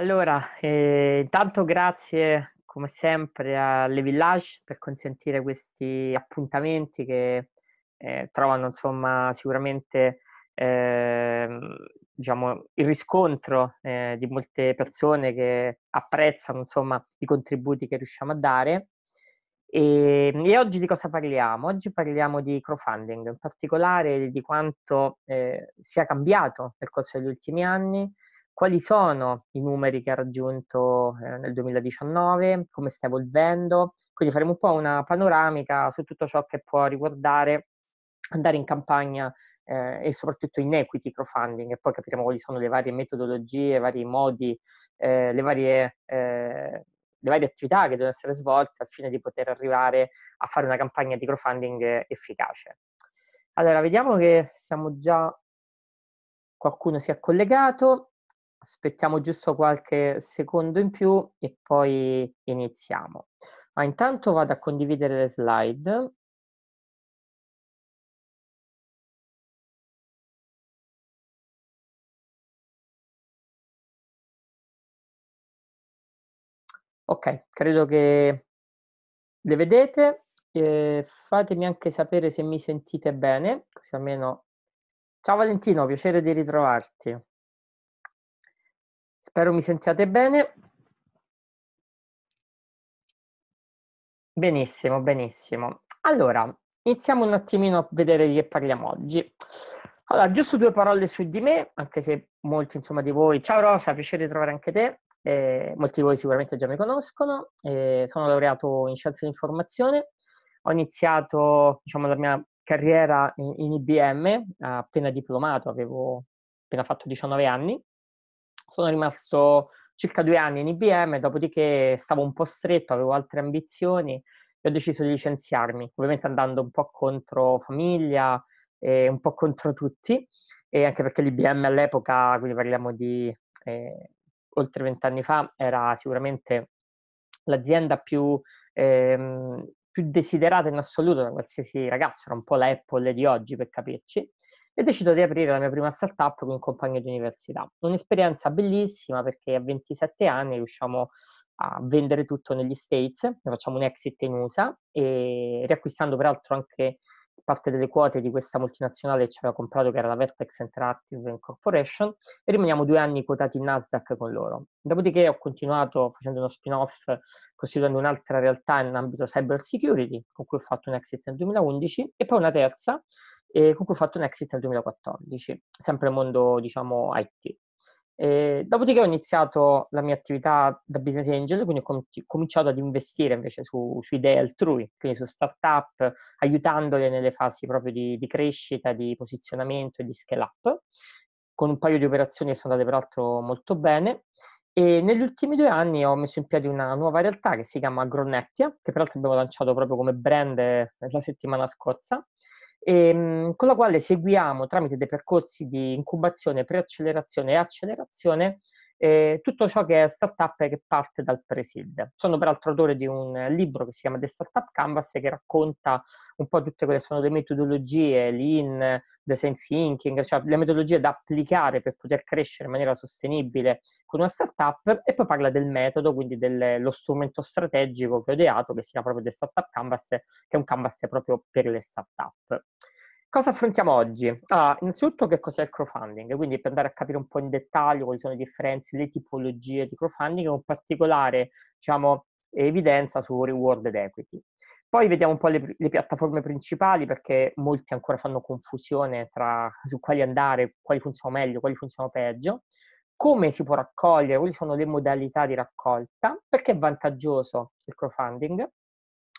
Allora, eh, intanto grazie come sempre alle Village per consentire questi appuntamenti che eh, trovano insomma sicuramente eh, diciamo, il riscontro eh, di molte persone che apprezzano insomma, i contributi che riusciamo a dare. E, ehm, e, oggi di cosa parliamo? Oggi parliamo di crowdfunding, in particolare di quanto eh, sia cambiato nel corso degli ultimi anni, quali sono i numeri che ha raggiunto eh, nel 2019, come sta evolvendo. Quindi faremo un po' una panoramica su tutto ciò che può riguardare andare in campagna eh, e soprattutto in equity crowdfunding e poi capiremo quali sono le varie metodologie, i vari modi, eh, le, varie, eh, le, varie, attività che devono essere svolte al fine di poter arrivare a fare una campagna di crowdfunding efficace. Allora, vediamo che siamo già qualcuno si è collegato aspettiamo giusto qualche secondo in più e poi iniziamo. Ma intanto vado a condividere le slide. Ok, credo che le vedete. Eh, fatemi anche sapere se mi sentite bene, così almeno... Ciao Valentino, piacere di ritrovarti. Spero mi sentiate bene. Benissimo, benissimo. Allora, iniziamo un attimino a vedere di che parliamo oggi. Allora, giusto due parole su di me, anche se molti insomma, di voi... Ciao Rosa, piacere di trovare anche te. Eh, molti di voi sicuramente già mi conoscono. Eh, sono laureato in scienze dell'informazione. Ho iniziato diciamo, la mia carriera in, in IBM, appena diplomato, avevo appena fatto 19 anni sono rimasto circa due anni in IBM, dopodiché stavo un po' stretto, avevo altre ambizioni e ho deciso di licenziarmi, ovviamente andando un po' contro famiglia, eh, un po' contro tutti, e anche perché l'IBM all'epoca, quindi parliamo di eh, oltre vent'anni fa, era sicuramente l'azienda più, ehm, più desiderata in assoluto da qualsiasi ragazzo, era un po' la Apple di oggi per capirci e decido di aprire la mia prima startup con un compagno di università. Un'esperienza bellissima perché a 27 anni riusciamo a vendere tutto negli States, facciamo un exit in USA e riacquistando peraltro anche parte delle quote di questa multinazionale che ci aveva comprato, che era la Vertex Interactive Corporation, e rimaniamo due anni quotati in Nasdaq con loro. Dopodiché ho continuato facendo uno spin-off, costituendo un'altra realtà in ambito cyber security, con cui ho fatto un exit nel 2011, e poi una terza, e con cui ho fatto un exit nel 2014, sempre nel mondo, diciamo, IT. E dopodiché ho iniziato la mia attività da business angel, quindi ho com- cominciato ad investire invece su, su, idee altrui, quindi su startup, aiutandole nelle fasi proprio di, di crescita, di posizionamento e di scale-up, con un paio di operazioni che sono andate peraltro molto bene. E negli ultimi due anni ho messo in piedi una nuova realtà che si chiama Gronnectia, che peraltro abbiamo lanciato proprio come brand eh, la settimana scorsa, ehm, con la quale seguiamo tramite dei percorsi di incubazione, preaccelerazione e accelerazione eh, tutto ciò che è startup che parte dal pre Sono peraltro autore di un libro che si chiama The Startup Canvas che racconta un po' tutte quelle che sono le metodologie, lean, design thinking, cioè le metodologie da applicare per poter crescere in maniera sostenibile con una startup e poi parla del metodo, quindi dello strumento strategico che ho ideato che si chiama proprio The Startup Canvas, che è un canvas proprio per le startup. Cosa affrontiamo oggi? Ah, innanzitutto che cos'è il crowdfunding, quindi per andare a capire un po' in dettaglio quali sono le differenze, le tipologie di crowdfunding con particolare diciamo, evidenza su reward ed equity. Poi vediamo un po' le, le piattaforme principali perché molti ancora fanno confusione tra su quali andare, quali funzionano meglio, quali funzionano peggio, come si può raccogliere, quali sono le modalità di raccolta, perché è vantaggioso il crowdfunding.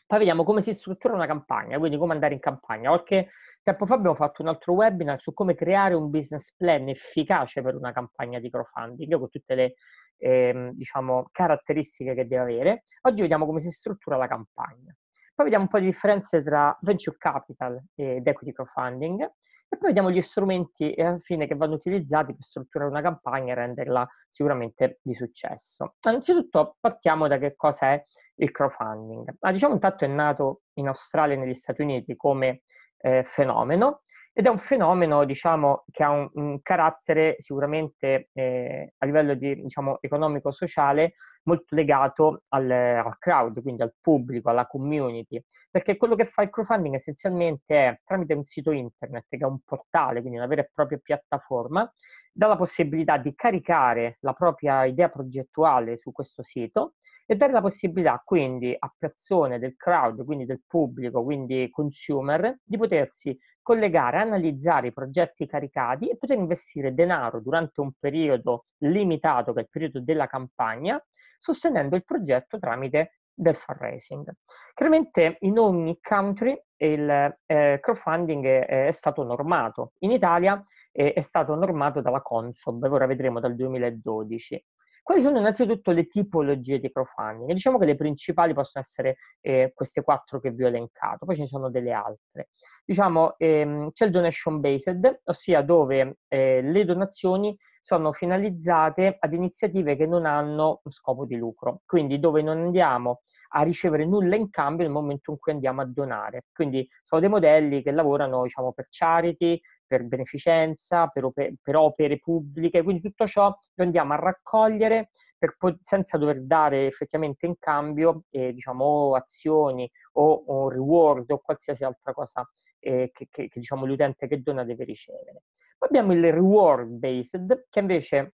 Poi vediamo come si struttura una campagna, quindi come andare in campagna. Qualche Tempo fa abbiamo fatto un altro webinar su come creare un business plan efficace per una campagna di crowdfunding con tutte le ehm, diciamo, caratteristiche che deve avere. Oggi vediamo come si struttura la campagna. Poi vediamo un po' di differenze tra venture capital ed equity crowdfunding e poi vediamo gli strumenti eh, alla fine che vanno utilizzati per strutturare una campagna e renderla sicuramente di successo. Innanzitutto partiamo da che cosa è il crowdfunding. Ah, diciamo intanto è nato in Australia e negli Stati Uniti come eh, fenomeno ed è un fenomeno diciamo, che ha un, un carattere sicuramente eh, a livello diciamo, economico-sociale molto legato al, al, crowd, quindi al pubblico, alla community, perché quello che fa il crowdfunding essenzialmente è tramite un sito internet che è un portale, quindi una vera e propria piattaforma, dà la possibilità di caricare la propria idea progettuale su questo sito e dare la possibilità quindi a persone del crowd, quindi del pubblico, quindi consumer, di potersi collegare, analizzare i progetti caricati e poter investire denaro durante un periodo limitato, che è il periodo della campagna, sostenendo il progetto tramite del fundraising. Chiaramente in ogni country il eh, crowdfunding è, è, stato normato. In Italia eh, è stato normato dalla Consob, ora vedremo dal 2012. Quali sono innanzitutto le tipologie di crowdfunding? Diciamo che le principali possono essere eh, queste quattro che vi ho elencato, poi ce ne sono delle altre. Diciamo, ehm, c'è il donation based, ossia dove eh, le donazioni sono finalizzate ad iniziative che non hanno scopo di lucro, quindi dove non andiamo a ricevere nulla in cambio nel momento in cui andiamo a donare. Quindi sono dei modelli che lavorano diciamo, per charity, per beneficenza, per, opere, per opere pubbliche, quindi tutto ciò lo andiamo a raccogliere po- senza dover dare effettivamente in cambio eh, diciamo, azioni o, o reward o qualsiasi altra cosa eh, che, che, che diciamo, l'utente che dona deve ricevere. Poi abbiamo il reward based, che invece è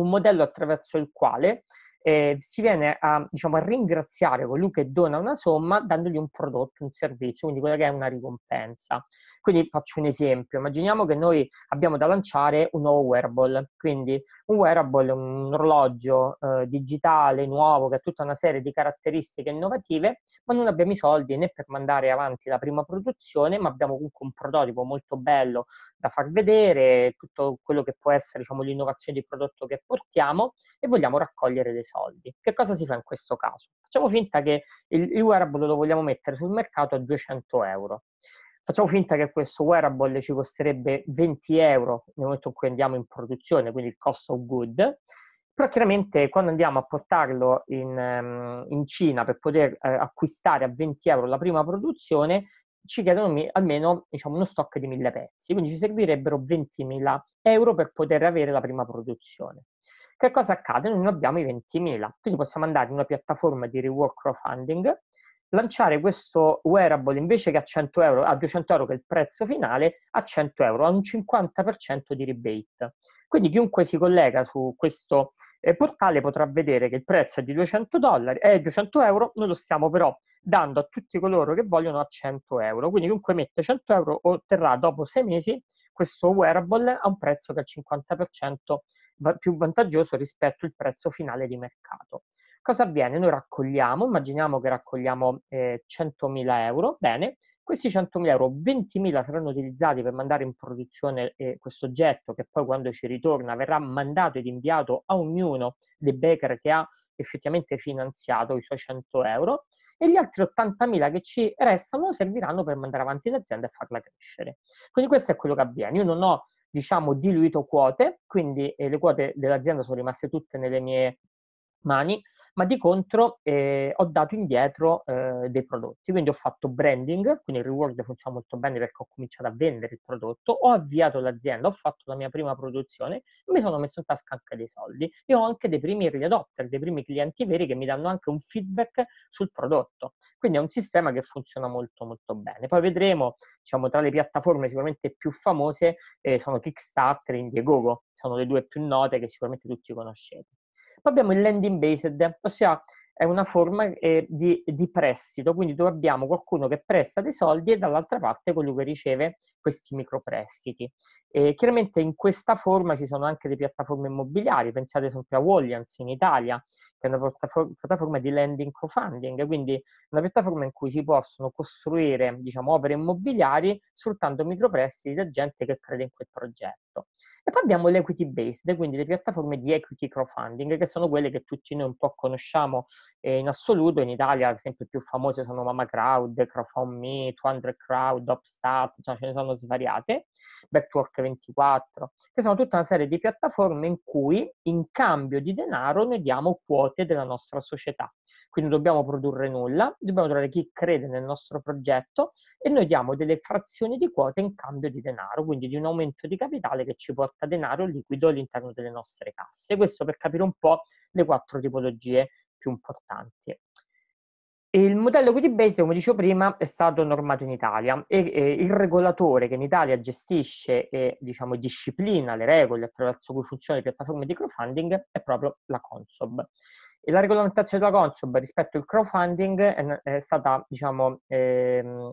un modello attraverso il quale eh, si viene a, diciamo, a, ringraziare colui che dona una somma dandogli un prodotto, un servizio, quindi quella che è una ricompensa. Quindi faccio un esempio, immaginiamo che noi abbiamo da lanciare un nuovo wearable, quindi un wearable, è un orologio eh, digitale nuovo che ha tutta una serie di caratteristiche innovative, ma non abbiamo i soldi né per mandare avanti la prima produzione, ma abbiamo comunque un prototipo molto bello da far vedere, tutto quello che può essere diciamo, l'innovazione di prodotto che portiamo e vogliamo raccogliere dei soldi. Che cosa si fa in questo caso? Facciamo finta che il, il wearable lo vogliamo mettere sul mercato a 200 euro facciamo finta che questo wearable ci costerebbe 20 euro nel momento in cui andiamo in produzione, quindi il cost of good, però chiaramente quando andiamo a portarlo in, ehm, in Cina per poter eh, acquistare a 20 euro la prima produzione, ci chiedono almeno diciamo, uno stock di 1000 pezzi, quindi ci servirebbero 20.000 euro per poter avere la prima produzione. Che cosa accade? Noi non abbiamo i 20.000, quindi possiamo andare in una piattaforma di rework crowdfunding lanciare questo wearable invece che a 100 euro, a 200 euro che è il prezzo finale, a 100 euro, a un 50% di rebate. Quindi chiunque si collega su questo eh, portale potrà vedere che il prezzo è di 200, dollari, eh, 200 euro, noi lo stiamo però dando a tutti coloro che vogliono a 100 euro. Quindi chiunque mette 100 euro otterrà dopo sei mesi questo wearable a un prezzo che è al 50% più vantaggioso rispetto al prezzo finale di mercato. Cosa avviene? Noi raccogliamo, immaginiamo che raccogliamo eh, 100.000 euro, bene, questi 100.000 euro, 20.000 saranno utilizzati per mandare in produzione eh, questo oggetto che poi quando ci ritorna verrà mandato ed inviato a ognuno dei baker che ha effettivamente finanziato i suoi 100 euro e gli altri 80.000 che ci restano serviranno per mandare avanti l'azienda e farla crescere. Quindi questo è quello che avviene. Io non ho, diciamo, diluito quote, quindi eh, le quote dell'azienda sono rimaste tutte nelle mie mani, ma di contro eh, ho dato indietro eh, dei prodotti. Quindi ho fatto branding, quindi il reward funziona molto bene perché ho cominciato a vendere il prodotto, ho avviato l'azienda, ho fatto la mia prima produzione e mi sono messo in tasca anche dei soldi. E ho anche dei primi early adopter, dei primi clienti veri che mi danno anche un feedback sul prodotto. Quindi è un sistema che funziona molto molto bene. Poi vedremo, diciamo, tra le piattaforme sicuramente più famose eh, sono Kickstarter e Indiegogo, sono le due più note che sicuramente tutti conoscete. Poi abbiamo il lending based, ossia è una forma eh, di, di, prestito, quindi dove abbiamo qualcuno che presta dei soldi e dall'altra parte colui che riceve questi microprestiti. E chiaramente in questa forma ci sono anche le piattaforme immobiliari, pensate esempio a Wallians in Italia, che è una piattaforma di lending crowdfunding, quindi una piattaforma in cui si possono costruire diciamo, opere immobiliari sfruttando microprestiti da gente che crede in quel progetto. E poi abbiamo l'equity based, quindi le piattaforme di equity crowdfunding, che sono quelle che tutti noi un po' conosciamo eh, in assoluto. In Italia, ad esempio, le più famose sono Mama Crowd, CrowdFundMe, 200 Crowd, Upstart, insomma, cioè ce ne sono svariate. Backwork 24, che sono tutta una serie di piattaforme in cui in cambio di denaro noi diamo quote della nostra società. Quindi non dobbiamo produrre nulla, dobbiamo trovare chi crede nel nostro progetto e noi diamo delle frazioni di quote in cambio di denaro, quindi di un aumento di capitale che ci porta denaro liquido all'interno delle nostre casse. Questo per capire un po' le quattro tipologie più importanti. Il modello Guidi Base, come dicevo prima, è stato normato in Italia e, e il regolatore che in Italia gestisce e diciamo, disciplina le regole attraverso cui funzionano le piattaforme di crowdfunding è proprio la Consob. E la regolamentazione della Consob rispetto al crowdfunding è, è stata diciamo, eh,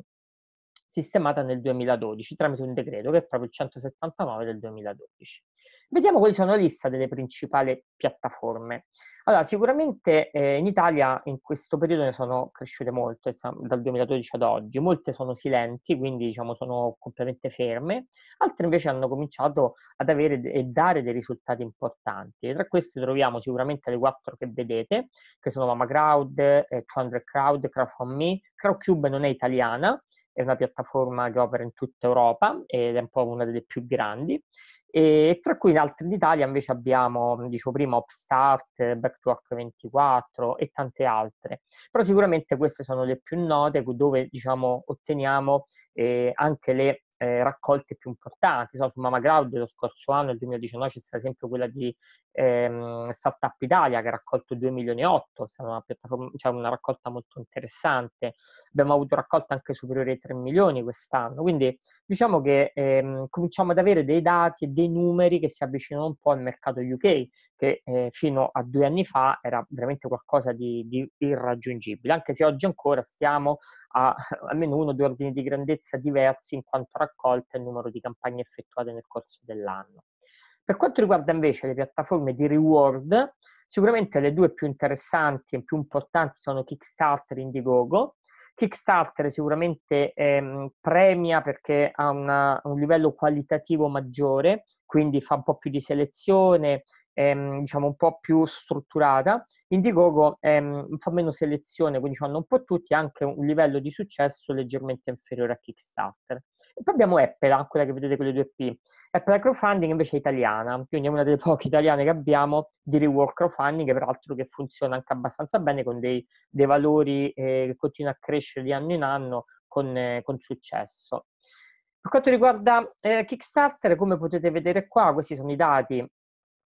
sistemata nel 2012 tramite un decreto che è proprio il 179 del 2012. Vediamo quali sono la lista delle principali piattaforme. Allora, sicuramente eh, in Italia in questo periodo ne sono cresciute molte, dal 2012 ad oggi. Molte sono silenti, quindi diciamo sono completamente ferme, altre invece hanno cominciato ad avere e dare dei risultati importanti. E tra queste troviamo sicuramente le quattro che vedete, che sono Mama Crowd, eh, 200 Crowd, CrowdFundMe. CrowdCube non è italiana, è una piattaforma che opera in tutta Europa ed è un po' una delle più grandi e tra cui in altri d'Italia invece abbiamo, mhmm, dicevo prima, Upstart, Back to H24 e tante altre. Però sicuramente queste sono le più note dove diciamo, otteniamo eh, anche le eh, raccolte più importanti. So, su Mama Cloud lo scorso anno, nel 2019, c'è stata sempre quella di ehm, Startup Italia che ha raccolto 2 milioni e 8, c'è una, cioè una, raccolta molto interessante. Abbiamo avuto raccolte anche superiori ai 3 milioni quest'anno, quindi diciamo che ehm, cominciamo ad avere dei dati e dei numeri che si avvicinano un po' al mercato UK, che eh, fino a due anni fa era veramente qualcosa di, di irraggiungibile, anche se oggi ancora stiamo ha almeno uno o due ordini di grandezza diversi in quanto raccolta e numero di campagne effettuate nel corso dell'anno. Per quanto riguarda invece le piattaforme di reward, sicuramente le due più interessanti e più importanti sono Kickstarter e Indiegogo. Kickstarter sicuramente ehm, premia perché ha una, un livello qualitativo maggiore, quindi fa un po' più di selezione, ehm, diciamo un po' più strutturata, Indiegogo ehm, fa meno selezione, quindi hanno un po' tutti anche un livello di successo leggermente inferiore a Kickstarter. E poi abbiamo Appera, quella che vedete con le due P. Appera Crowdfunding invece è italiana, quindi è una delle poche italiane che abbiamo di rework crowdfunding, che peraltro che funziona anche abbastanza bene con dei, dei valori eh, che continua a crescere di anno in anno con, eh, con successo. Per quanto riguarda eh, Kickstarter, come potete vedere qua, questi sono i dati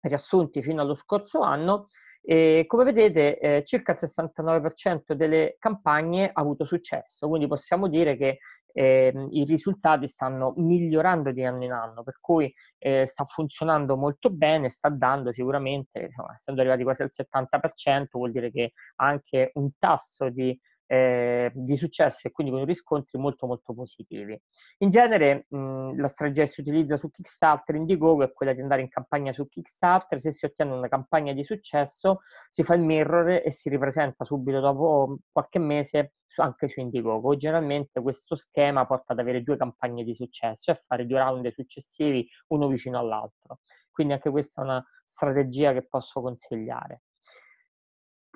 riassunti fino allo scorso anno e eh, come vedete eh, circa il 69% delle campagne ha avuto successo, quindi possiamo dire che eh, i risultati stanno migliorando di anno in anno, per cui eh, sta funzionando molto bene, sta dando sicuramente, insomma, essendo arrivati quasi al 70%, vuol dire che anche un tasso di Ehm, di successo e quindi con riscontri molto molto positivi. In genere mh, mhmm, la strategia che si utilizza su Kickstarter Indiegogo è quella di andare in campagna su Kickstarter, se si ottiene una campagna di successo si fa il mirror e si ripresenta subito dopo mhmm, qualche mese su, anche su Indiegogo. Generalmente questo schema porta ad avere due campagne di successo e a fare due round successivi uno vicino all'altro. Quindi anche questa è una strategia che posso consigliare.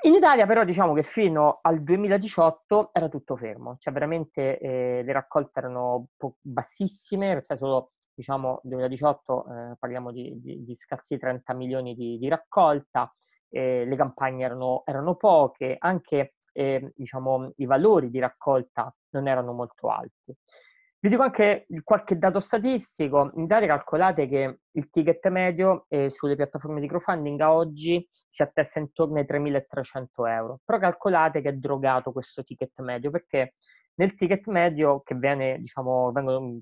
In Italia però diciamo che fino al 2018 era tutto fermo, cioè veramente eh, le raccolte erano po- bassissime, nel senso diciamo 2018 eh, parliamo di, di, di, scarsi 30 milioni di, di raccolta, eh, le campagne erano, erano poche, anche eh, diciamo, i valori di raccolta non erano molto alti. Vi dico anche qualche dato statistico. In Italia calcolate che il ticket medio eh, sulle piattaforme di crowdfunding a oggi si attesta intorno ai 3.300 euro. Però calcolate che è drogato questo ticket medio perché nel ticket medio che viene, diciamo,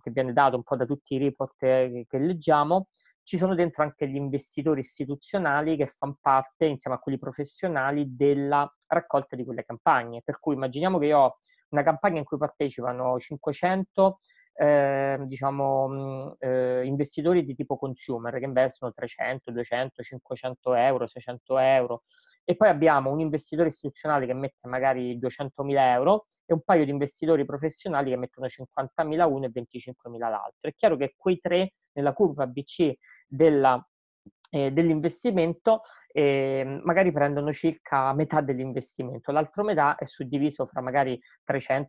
che viene dato un po' da tutti i report eh, che, che leggiamo, ci sono dentro anche gli investitori istituzionali che fanno parte, insieme a quelli professionali, della raccolta di quelle campagne. Per cui immaginiamo che io ho una campagna in cui partecipano 500 eh, diciamo, eh, investitori di tipo consumer che investono 300, 200, 500 euro, 600 euro e poi abbiamo un investitore istituzionale che mette magari 200.000 euro e un paio di investitori professionali che mettono 50.000 uno e 25.000 l'altro. È chiaro che quei tre nella curva BC della, eh, dell'investimento e ehm, magari prendono circa metà dell'investimento, l'altro metà è suddiviso fra magari 300-400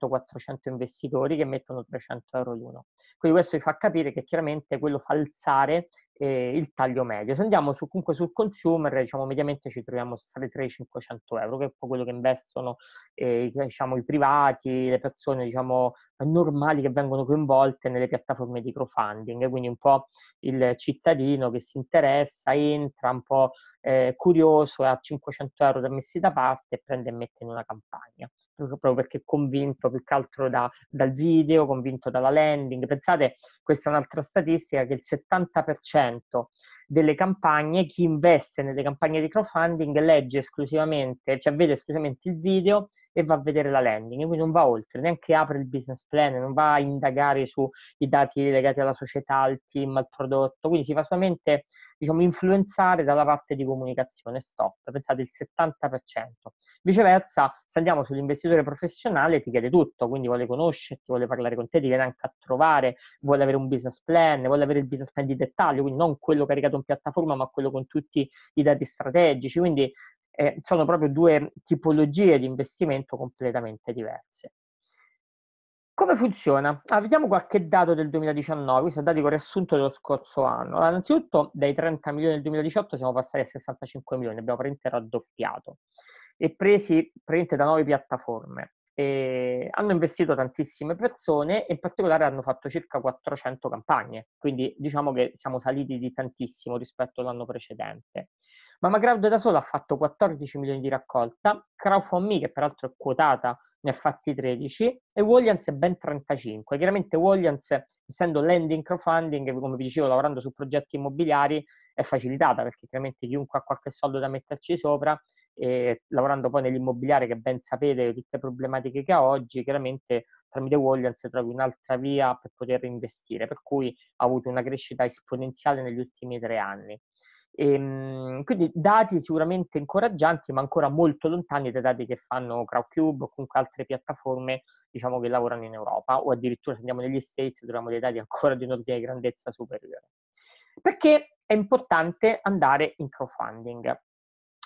investitori che mettono 300 euro l'uno. Quindi questo vi fa capire che chiaramente quello fa alzare eh, il taglio medio. Se andiamo su, comunque sul consumer, diciamo mediamente ci troviamo tra i 3 500 euro, che è quello che investono eh, diciamo, i privati, le persone diciamo, normali che vengono coinvolte nelle piattaforme di crowdfunding, quindi un po' il cittadino che si interessa, entra un po' eh, curioso e ha 500 euro da messi da parte e prende e mette in una campagna proprio perché convinto più che altro da, dal video, convinto dalla landing. Pensate, questa è un'altra statistica, che il 70% delle campagne, chi investe nelle campagne di crowdfunding legge esclusivamente, cioè vede esclusivamente il video e va a vedere la landing, quindi non va oltre, neanche apre il business plan, non va a indagare sui dati legati alla società, al team, al prodotto, quindi si fa solamente diciamo, influenzare dalla parte di comunicazione, stop, pensate il 70%. Viceversa, se andiamo sull'investitore professionale ti chiede tutto, quindi vuole conoscerti, vuole parlare con te, ti viene anche a trovare, vuole avere un business plan, vuole avere il business plan di dettaglio, quindi non quello caricato in piattaforma, ma quello con tutti i dati strategici, quindi eh, sono proprio due tipologie di investimento completamente diverse. Come funziona? Ah, vediamo qualche dato del 2019, questi sono dati con riassunto dello scorso anno. Allora, innanzitutto dai 30 milioni del 2018 siamo passati a 65 milioni, abbiamo praticamente raddoppiato e presi praticamente da nuove piattaforme. E hanno investito tantissime persone e in particolare hanno fatto circa 400 campagne, quindi diciamo che siamo saliti di tantissimo rispetto all'anno precedente. MamaGround da solo ha fatto 14 milioni di raccolta, Crow Me, che peraltro è quotata ne ha fatti 13 e Wallians ben 35. Chiaramente Wallians, essendo lending crowdfunding, come vi dicevo, lavorando su progetti immobiliari, è facilitata perché chiaramente chiunque ha qualche soldo da metterci sopra e lavorando poi nell'immobiliare che ben sapete tutte le problematiche che ha oggi, chiaramente tramite Wallians trovi un'altra via per poter investire, per cui ha avuto una crescita esponenziale negli ultimi tre anni. E, ehm, quindi dati sicuramente incoraggianti, ma ancora molto lontani dai dati che fanno Crowdcube o comunque altre piattaforme diciamo, che lavorano in Europa, o addirittura se andiamo negli States troviamo dei dati ancora di un'ordine di grandezza superiore. Perché è importante andare in crowdfunding?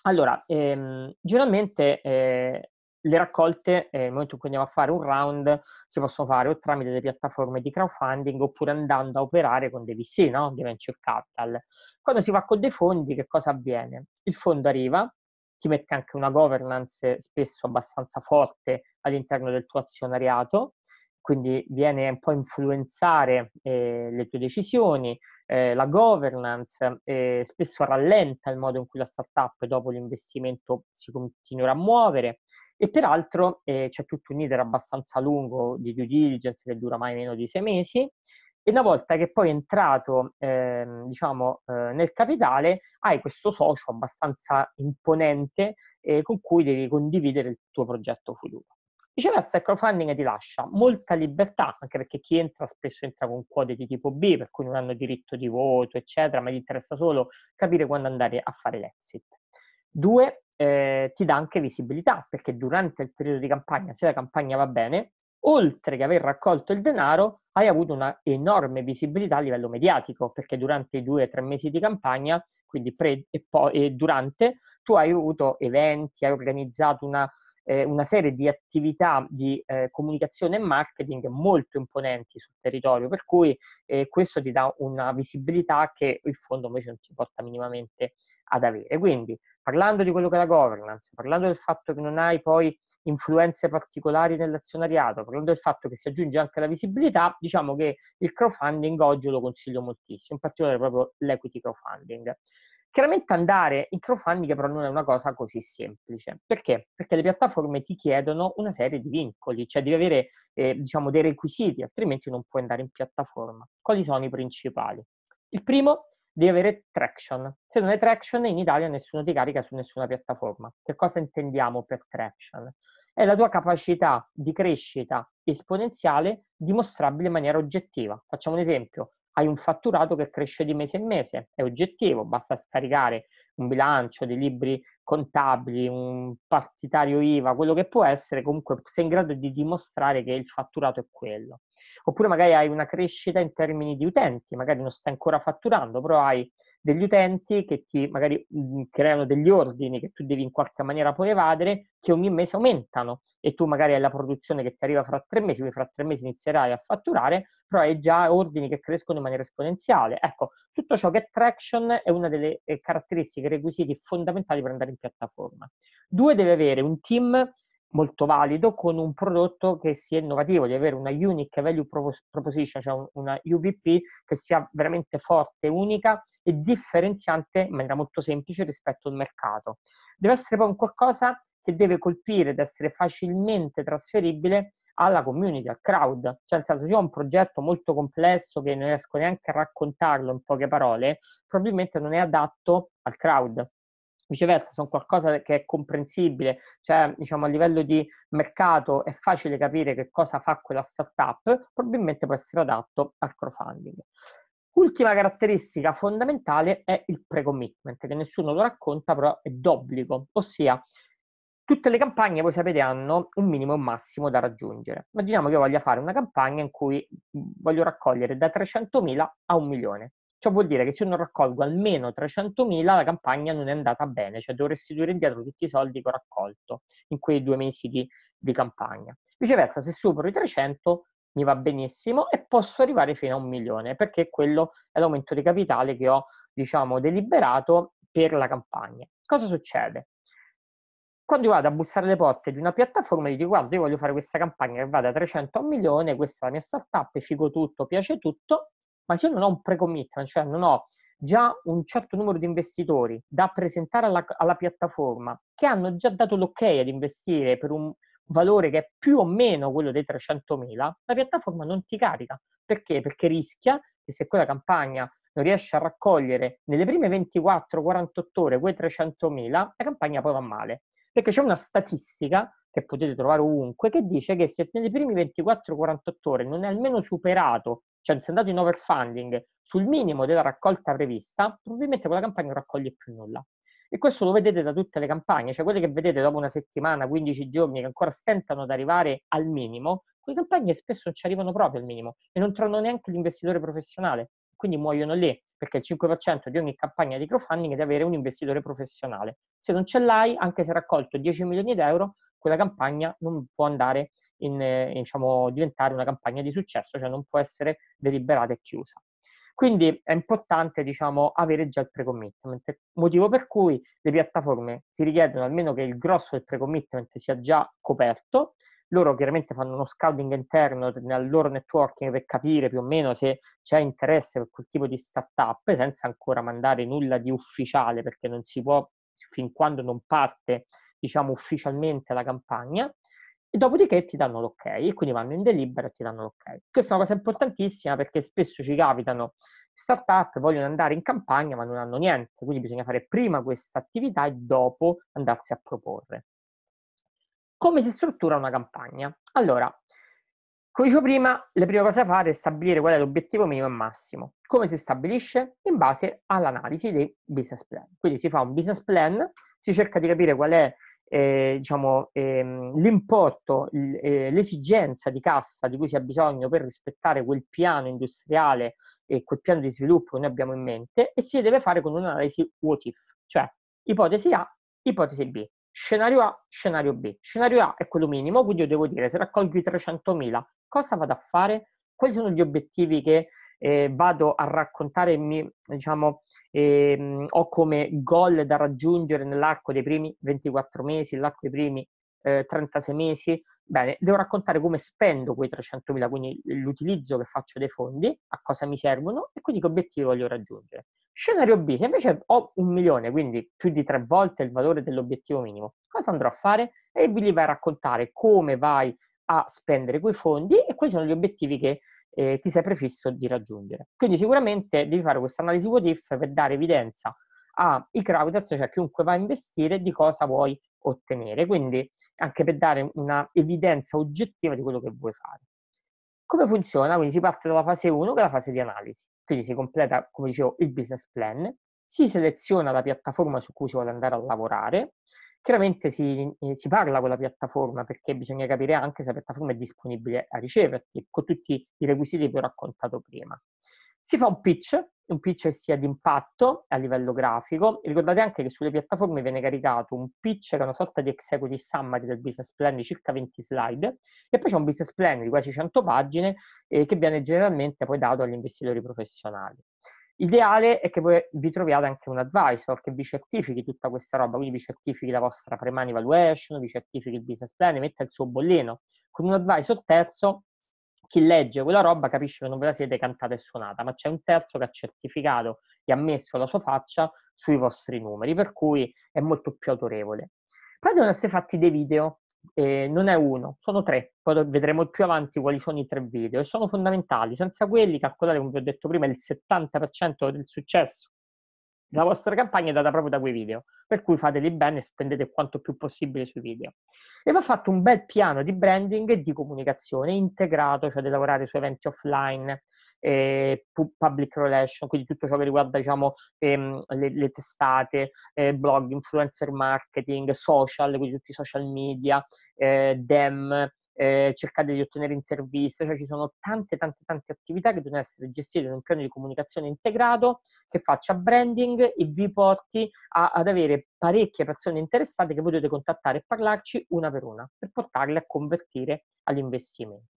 Allora, ehm, generalmente eh, le raccolte, eh, nel momento in cui andiamo a fare un round, si possono fare o tramite le piattaforme di crowdfunding oppure andando a operare con dei VC, no? di venture capital. Quando si va con dei fondi, che cosa avviene? Il fondo arriva, ti mette anche una governance spesso abbastanza forte all'interno del tuo azionariato, quindi viene un po' a influenzare eh, le tue decisioni, eh, la governance, eh, spesso rallenta il modo in cui la startup dopo l'investimento si continuerà a muovere, e peraltro eh, c'è tutto un iter abbastanza lungo di due diligence che dura mai meno di sei mesi e una volta che poi è entrato eh, diciamo, eh, nel capitale hai questo socio abbastanza imponente eh, con cui devi condividere il tuo progetto futuro. Viceversa ecco, il crowdfunding ti lascia molta libertà, anche perché chi entra spesso entra con quote di tipo B, per cui non hanno diritto di voto, eccetera, ma gli interessa solo capire quando andare a fare l'exit. Due, eh, ti dà anche visibilità, perché durante il periodo di campagna, se la campagna va bene, oltre che aver raccolto il denaro, hai avuto una enorme visibilità a livello mediatico, perché durante i due o tre mesi di campagna, quindi pre e, poi e durante, tu hai avuto eventi, hai organizzato una, eh, una serie di attività di eh, comunicazione e marketing molto imponenti sul territorio, per cui eh, questo ti dà una visibilità che il fondo invece non ti porta minimamente ad avere. Quindi parlando di quello che è la governance, parlando del fatto che non hai poi influenze particolari nell'azionariato, parlando del fatto che si aggiunge anche la visibilità, diciamo che il crowdfunding oggi lo consiglio moltissimo, in particolare proprio l'equity crowdfunding. Chiaramente andare in crowdfunding però non è una cosa così semplice. Perché? Perché le piattaforme ti chiedono una serie di vincoli, cioè devi avere eh, diciamo, dei requisiti, altrimenti non puoi andare in piattaforma. Quali sono i principali? Il primo devi avere traction. Se non hai traction, in Italia nessuno ti carica su nessuna piattaforma. Che cosa intendiamo per traction? È la tua capacità di crescita esponenziale dimostrabile in maniera oggettiva. Facciamo un esempio. Hai un fatturato che cresce di mese in mese, è oggettivo, basta scaricare un bilancio, dei libri contabili, un partitario IVA, quello che può essere, comunque sei in grado di dimostrare che il fatturato è quello. Oppure magari hai una crescita in termini di utenti, magari non stai ancora fatturando, però hai degli utenti che ti magari mm, creano degli ordini che tu devi in qualche maniera poi evadere, che ogni mese aumentano e tu magari hai la produzione che ti arriva fra tre mesi, quindi fra tre mesi inizierai a fatturare, però hai già ordini che crescono in maniera esponenziale. Ecco, tutto ciò che è traction è una delle eh, caratteristiche, requisiti fondamentali per andare in piattaforma. Due, deve avere un team molto valido con un prodotto che sia innovativo, di avere una unique value proposition, cioè una UVP che sia veramente forte, unica e differenziante in maniera molto semplice rispetto al mercato. Deve essere poi un qualcosa che deve colpire ed essere facilmente trasferibile alla community, al crowd. Cioè, nel senso, ho un progetto molto complesso che non riesco neanche a raccontarlo in poche parole, probabilmente non è adatto al crowd viceversa sono qualcosa che è comprensibile, cioè diciamo a livello di mercato è facile capire che cosa fa quella startup, probabilmente può essere adatto al crowdfunding. Ultima caratteristica fondamentale è il pre-commitment, che nessuno lo racconta, però è d'obbligo, ossia tutte le campagne, voi sapete, hanno un minimo e un massimo da raggiungere. Immaginiamo che io voglia fare una campagna in cui voglio raccogliere da 300.000 a un milione. Ciò vuol dire che se io non raccolgo almeno 300.000 la campagna non è andata bene, cioè devo restituire indietro tutti i soldi che ho raccolto in quei due mesi di, di campagna. Viceversa, se supero i 300 mi va benissimo e posso arrivare fino a un milione, perché quello è l'aumento di capitale che ho, diciamo, deliberato per la campagna. Cosa succede? Quando io vado a bussare le porte di una piattaforma e dico guarda io voglio fare questa campagna che va da 300 a un milione, questa è la mia startup, figo tutto, piace tutto, ma se io non ho un pre-commitment, cioè non ho già un certo numero di investitori da presentare alla, alla piattaforma che hanno già dato l'ok ad investire per un valore che è più o meno quello dei 300.000, la piattaforma non ti carica. Perché? Perché rischia che se quella campagna non riesce a raccogliere nelle prime 24-48 ore quei 300.000, la campagna poi va male. Perché c'è una statistica che potete trovare ovunque che dice che se nelle prime 24-48 ore non è almeno superato cioè se andate in overfunding sul minimo della raccolta prevista, probabilmente quella campagna non raccoglie più nulla. E questo lo vedete da tutte le campagne, cioè quelle che vedete dopo una settimana, 15 giorni, che ancora stentano ad arrivare al minimo, quelle campagne spesso non ci arrivano proprio al minimo e non trovano neanche l'investitore professionale, quindi muoiono lì, perché il 5% di ogni campagna di crowdfunding è di avere un investitore professionale. Se non ce l'hai, anche se raccolto 10 milioni di euro, quella campagna non può andare in, in, eh, diciamo, diventare una campagna di successo, cioè non può essere deliberata e chiusa. Quindi è importante diciamo, avere già il pre-commitment, motivo per cui le piattaforme ti richiedono almeno che il grosso del pre-commitment sia già coperto, loro chiaramente fanno uno scouting interno nel loro networking per capire più o meno se c'è interesse per quel tipo di startup senza ancora mandare nulla di ufficiale perché non si può, fin quando non parte diciamo ufficialmente la campagna dopodiché ti danno l'ok e quindi vanno in delibera e ti danno l'ok. Questa è una cosa importantissima perché spesso ci capitano startup che vogliono andare in campagna ma non hanno niente, quindi bisogna fare prima questa attività e dopo andarsi a proporre. Come si struttura una campagna? Allora, come dicevo prima, la prima cosa da fare è stabilire qual è l'obiettivo minimo e massimo. Come si stabilisce? In base all'analisi dei business plan. Quindi si fa un business plan, si cerca di capire qual è eh, diciamo, ehm, l'importo, l- eh, l'esigenza di cassa di cui si ha bisogno per rispettare quel piano industriale e quel piano di sviluppo che noi abbiamo in mente e si deve fare con un'analisi what if, cioè ipotesi A, ipotesi B, scenario A, scenario B. Scenario A è quello minimo, quindi io devo dire se raccolgo i 300.000, cosa vado a fare? Quali sono gli obiettivi che eh, vado a raccontare, mi, diciamo, eh, ho come goal da raggiungere nell'arco dei primi 24 mesi, nell'arco dei primi eh, 36 mesi, bene, devo raccontare come spendo quei 300.000, quindi l'utilizzo che faccio dei fondi, a cosa mi servono e quindi che obiettivi voglio raggiungere. Scenario B, se invece ho un milione, quindi più di tre volte il valore dell'obiettivo minimo, cosa andrò a fare? E lì vai a raccontare come vai a spendere quei fondi e quali sono gli obiettivi che eh, ti sei prefisso di raggiungere. Quindi sicuramente devi fare questa analisi what if per dare evidenza ai gravitas, cioè a chiunque va a investire, di cosa vuoi ottenere. Quindi anche per dare una evidenza oggettiva di quello che vuoi fare. Come funziona? Quindi si parte dalla fase 1, che è la fase di analisi. Quindi si completa, come dicevo, il business plan, si seleziona la piattaforma su cui si vuole andare a lavorare, Chiaramente si, eh, si, parla con la piattaforma perché bisogna capire anche se la piattaforma è disponibile a riceverti, con ecco, tutti i requisiti che ho raccontato prima. Si fa un pitch, un pitch che sia di impatto a livello grafico. Ricordate anche che sulle piattaforme viene caricato un pitch che è una sorta di executive summary del business plan di circa 20 slide e poi c'è un business plan di quasi 100 pagine eh, che viene generalmente poi dato agli investitori professionali. Ideale è che voi vi troviate anche un advisor che vi certifichi tutta questa roba, quindi vi certifichi la vostra pre-money valuation, vi certifichi il business plan, mette il suo bollino. Con un advisor terzo, chi legge quella roba capisce che non ve la siete cantata e suonata, ma c'è un terzo che ha certificato e ha messo la sua faccia sui vostri numeri, per cui è molto più autorevole. Poi devono essere fatti dei video, eh, non è uno, sono tre, poi vedremo più avanti quali sono i tre video e sono fondamentali, senza quelli calcolate come vi ho detto prima il 70% del successo della vostra campagna è data proprio da quei video, per cui fateli bene e spendete quanto più possibile sui video. E va fatto un bel piano di branding e di comunicazione integrato, cioè di lavorare su eventi offline, eh, public relation, quindi tutto ciò che riguarda diciamo, ehm, le, le, testate, eh, blog, influencer marketing, social, quindi tutti i social media, eh, DEM, eh, cercate di ottenere interviste, cioè ci sono tante tante tante attività che devono essere gestite in un piano di comunicazione integrato che faccia branding e vi porti a, ad avere parecchie persone interessate che voi dovete contattare e parlarci una per una per portarle a convertire all'investimento.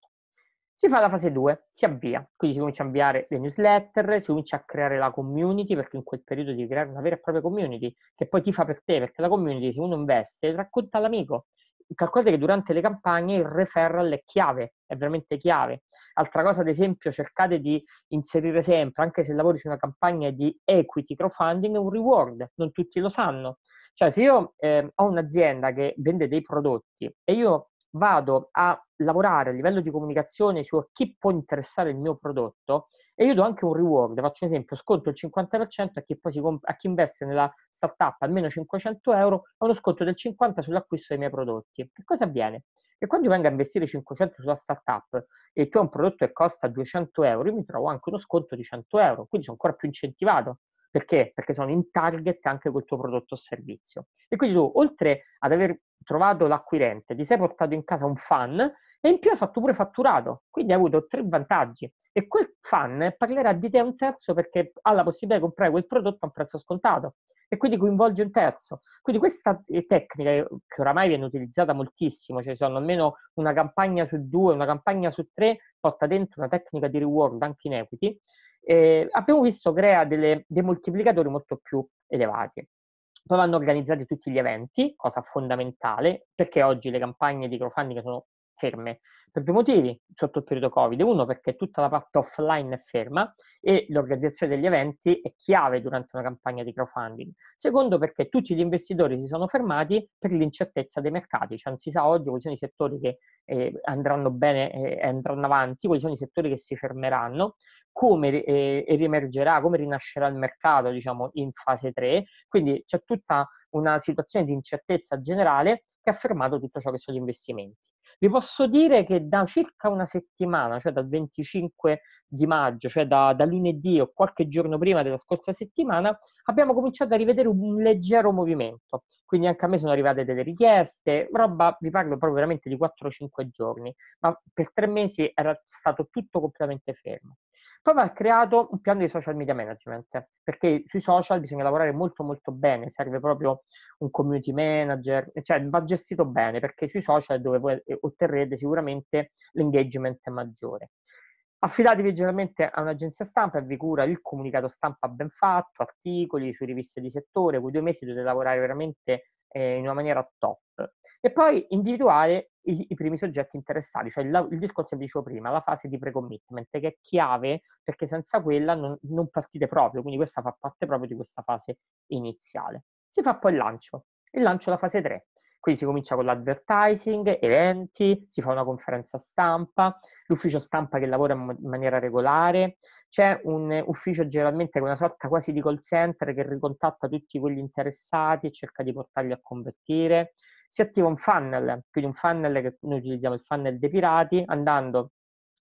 Si fa la fase 2, si avvia, quindi si comincia a inviare le newsletter, si comincia a creare la community, perché in quel periodo devi creare una vera e propria community, che poi ti fa per te, perché la community se uno investe racconta all'amico. Calcolate che durante le campagne il referral è chiave, è veramente chiave. Altra cosa, ad esempio, cercate di inserire sempre, anche se lavori su una campagna di equity crowdfunding, un reward, non tutti lo sanno. Cioè, se io eh, ho un'azienda che vende dei prodotti e io vado a lavorare a livello di comunicazione su chi può interessare il mio prodotto e io do anche un reward, faccio un esempio, sconto il 50% a chi, si, a chi investe nella startup almeno 500 euro, ho uno sconto del 50% sull'acquisto dei miei prodotti. Che cosa avviene? Che quando io vengo a investire 500 sulla startup e tu hai un prodotto che costa 200 euro, io mi trovo anche uno sconto di 100 euro, quindi sono ancora più incentivato. Perché? Perché sono in target anche col tuo prodotto o servizio. E quindi tu, oltre ad aver trovato l'acquirente, ti sei portato in casa un fan e in più hai fatto pure fatturato. Quindi hai avuto tre vantaggi. E quel fan parlerà di te a un terzo perché ha la possibilità di comprare quel prodotto a un prezzo scontato e quindi coinvolge un terzo. Quindi questa eh, tecnica eh, che oramai viene utilizzata moltissimo, cioè sono almeno una campagna su due, una campagna su tre, porta dentro una tecnica di reward anche in equity, eh, abbiamo visto crea delle, dei moltiplicatori molto più elevati. Poi vanno organizzati tutti gli eventi, cosa fondamentale, perché oggi le campagne di crowdfunding sono ferme per due motivi sotto il periodo Covid. Uno perché tutta la parte offline è ferma e l'organizzazione degli eventi è chiave durante una campagna di crowdfunding. Secondo perché tutti gli investitori si sono fermati per l'incertezza dei mercati, cioè non si sa oggi quali sono i settori che eh, andranno bene e eh, andranno avanti, quali sono i settori che si fermeranno, come eh, riemergerà, come rinascerà il mercato, diciamo, in fase 3. Quindi c'è tutta una situazione di incertezza generale che ha fermato tutto ciò che sono gli investimenti. Vi posso dire che da circa una settimana, cioè dal 25 di maggio, cioè da, da lunedì o qualche giorno prima della scorsa settimana, abbiamo cominciato a rivedere un leggero movimento. Quindi anche a me sono arrivate delle richieste, roba, vi parlo proprio veramente di 4-5 giorni, ma per tre mesi era stato tutto completamente fermo. Poi va creato un piano di social media management, perché sui social bisogna lavorare molto molto bene, serve proprio un community manager, cioè va gestito bene, perché sui social è dove voi eh, otterrete sicuramente l'engagement maggiore. Affidatevi generalmente a un'agenzia stampa e vi cura il comunicato stampa ben fatto, articoli su riviste di settore, quei due mesi dovete lavorare veramente eh, in una maniera top. E poi individuare i, i primi soggetti interessati, cioè la, il discorso che dicevo prima, la fase di pre-commitment, che è chiave perché senza quella non, non partite proprio, quindi questa fa parte proprio di questa fase iniziale. Si fa poi il lancio, il lancio è la fase 3, quindi si comincia con l'advertising, eventi, si fa una conferenza stampa, l'ufficio stampa che lavora in maniera regolare, c'è un ufficio generalmente che è una sorta quasi di call center che ricontatta tutti quelli interessati e cerca di portarli a convertire, si attiva un funnel, quindi un funnel che noi utilizziamo, il funnel dei pirati, andando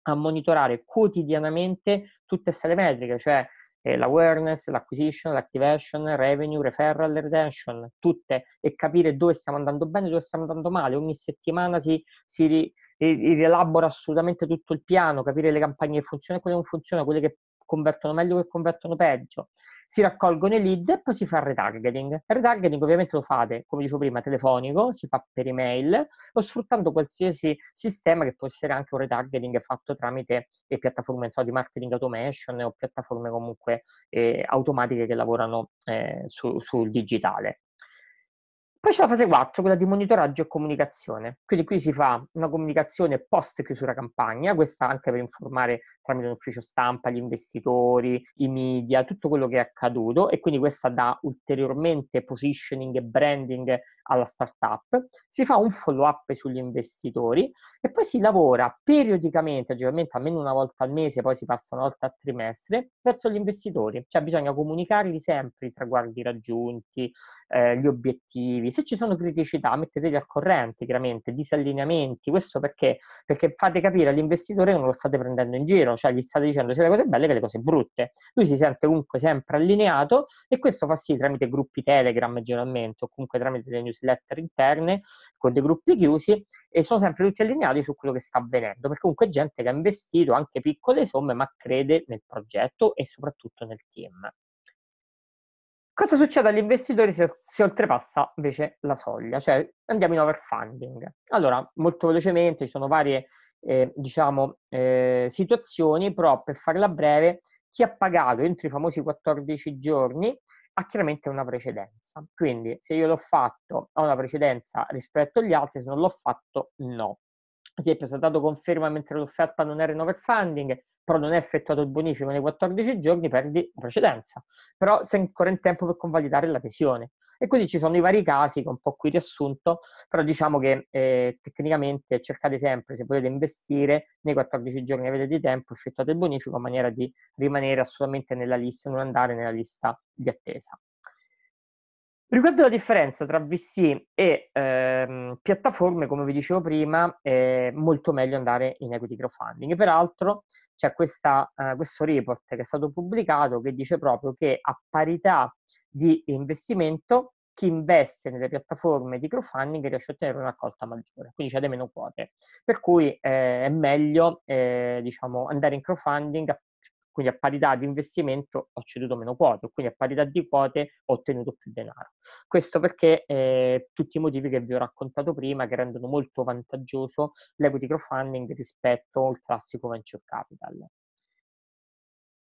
a monitorare quotidianamente tutte queste metriche, cioè eh, l'awareness, l'acquisition, l'activation, revenue, referral, retention, tutte, e capire dove stiamo andando bene e dove stiamo andando male. Ogni settimana si, si ri, ri, rielabora assolutamente tutto il piano, capire le campagne che funzionano e quelle che non funzionano, quelle che convertono meglio e che convertono peggio si raccolgono i lead e poi si fa il retargeting. Il retargeting ovviamente lo fate, come dicevo prima, telefonico, si fa per email o sfruttando qualsiasi sistema che può essere anche un retargeting fatto tramite le eh, piattaforme so, di marketing automation o piattaforme comunque eh, automatiche che lavorano eh, su, sul digitale. Poi c'è la fase 4, quella di monitoraggio e comunicazione. Quindi qui si fa una comunicazione post chiusura campagna, questa anche per informare tramite l'ufficio stampa, gli investitori, i media, tutto quello che è accaduto e quindi questa dà ulteriormente positioning e branding alla startup, si fa un follow up sugli investitori e poi si lavora periodicamente, generalmente almeno una volta al mese, poi si passa una volta al trimestre, verso gli investitori, cioè bisogna comunicargli sempre i traguardi raggiunti, eh, gli obiettivi, se ci sono criticità metteteli al corrente chiaramente, disallineamenti, questo perché? Perché fate capire all'investitore che non lo state prendendo in giro, cioè gli state dicendo sia le cose belle che le cose brutte. Lui si sente comunque sempre allineato e questo fa sì tramite gruppi Telegram generalmente o comunque tramite le newsletter interne con dei gruppi chiusi e sono sempre tutti allineati su quello che sta avvenendo, perché comunque è gente che ha investito anche piccole somme ma crede nel progetto e soprattutto nel team. Cosa succede agli investitori se si oltrepassa invece la soglia? Cioè andiamo in overfunding. Allora, molto velocemente, ci sono varie eh, diciamo, eh, situazioni, però per farla breve, chi ha pagato entro i famosi 14 giorni ha chiaramente una precedenza. Quindi se io l'ho fatto ha una precedenza rispetto agli altri, se non l'ho fatto no. Si è presentato conferma mentre l'offerta non era in overfunding, però non è effettuato il bonifico nei 14 giorni, perdi la precedenza. Però sei ancora in tempo per convalidare l'adesione. E quindi ci sono i vari casi che un po' qui riassunto, però diciamo che eh, tecnicamente cercate sempre, se potete investire, nei 14 giorni avete di tempo, effettuate il bonifico in maniera di rimanere assolutamente nella lista, non andare nella lista di attesa. Riguardo la differenza tra VC e ehm, piattaforme, come vi dicevo prima, è molto meglio andare in equity crowdfunding. Peraltro c'è questa, eh, questo report che è stato pubblicato che dice proprio che a parità di investimento, chi investe nelle piattaforme di crowdfunding riesce a ottenere una raccolta maggiore, quindi c'è delle meno quote. Per cui eh, è meglio eh, diciamo, andare in crowdfunding, quindi a parità di investimento ho ceduto meno quote, quindi a parità di quote ho ottenuto più denaro. Questo perché eh, tutti i motivi che vi ho raccontato prima che rendono molto vantaggioso l'equity crowdfunding rispetto al classico venture capital.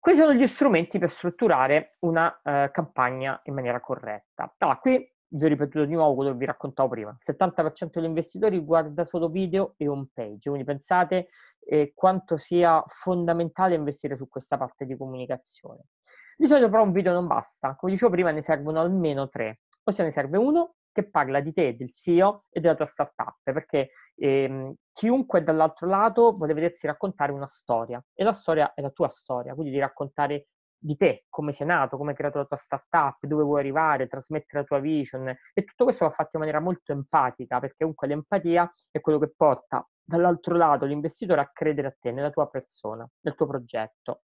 Questi sono gli strumenti per strutturare una eh, campagna in maniera corretta. Allora, qui vi ho ripetuto di nuovo quello che vi raccontavo prima. Il 70% degli investitori guarda solo video e home page, quindi pensate eh, quanto sia fondamentale investire su questa parte di comunicazione. Di solito però un video non basta, come dicevo prima ne servono almeno tre, o ne serve uno che parla di te, del CEO e della tua startup, perché ehm, chiunque dall'altro lato vuole vedersi raccontare una storia e la storia è la tua storia, quindi di raccontare di te, come sei nato, come hai creato la tua startup, dove vuoi arrivare, trasmettere la tua vision e tutto questo va fatto in maniera molto empatica perché comunque l'empatia è quello che porta dall'altro lato l'investitore a credere a te, nella tua persona, nel tuo progetto.